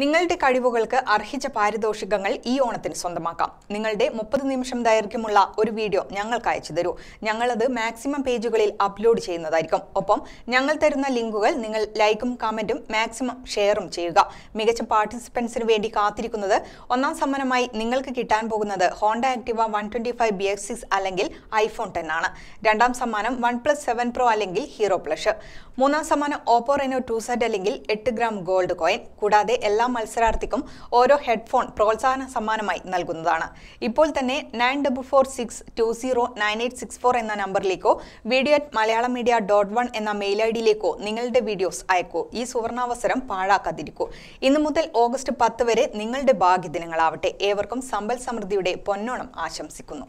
നിങ്ങളുടെ കഴിവുകൾക്ക് അർഹിച്ച പാരിതോഷികങ്ങൾ ഈ ഓണത്തിന് സ്വന്തമാക്കാം നിങ്ങളുടെ മുപ്പത് നിമിഷം ദൈർഘ്യമുള്ള ഒരു വീഡിയോ ഞങ്ങൾക്ക് അയച്ചു തരൂ ഞങ്ങളത് മാക്സിമം പേജുകളിൽ അപ്ലോഡ് ചെയ്യുന്നതായിരിക്കും ഒപ്പം ഞങ്ങൾ തരുന്ന ലിങ്കുകൾ നിങ്ങൾ ലൈക്കും കമന്റും മാക്സിമം ഷെയറും ചെയ്യുക മികച്ച പാർട്ടിസിപ്പൻസിന് വേണ്ടി കാത്തിരിക്കുന്നത് ഒന്നാം സമ്മാനമായി നിങ്ങൾക്ക് കിട്ടാൻ പോകുന്നത് Honda Activa one twenty five B X six അല്ലെങ്കിൽ ഐഫോൺ ടെൻ ആണ് രണ്ടാം സമ്മാനം വൺ പ്ലസ് സെവൻ പ്രോ അല്ലെങ്കിൽ ഹീറോ പ്ലഷ് മൂന്നാം സമ്മാനം ഓപ്പോ റെനോ ടു സെറ്റ് അല്ലെങ്കിൽ എട്ട് ഗ്രാം ഗോൾഡ് കോയിൻ കൂടാതെ എല്ലാ എല്ലാ മത്സരാർത്ഥിക്കും ഓരോ ഹെഡ്ഫോൺ പ്രോത്സാഹന സമ്മാനമായി നൽകുന്നതാണ് ഇപ്പോൾ തന്നെ nine double four six two zero nine eight six four എന്ന നമ്പറിലേക്കോ video at Malayalam media dot one എന്ന മെയിൽ ഐ ഡിയിലേക്കോ നിങ്ങളുടെ വീഡിയോസ് അയക്കൂ ഈ സുവർണാവസരം പാഴാക്കാതിരിക്കൂ ഇന്ന് മുതൽ ഓഗസ്റ്റ് പത്ത് വരെ നിങ്ങളുടെ ഭാഗ്യദിനങ്ങളാവട്ടെ ഏവർക്കും സമ്പൽ സമൃദ്ധിയുടെ പൊന്നോണം ആശംസിക്കുന്നു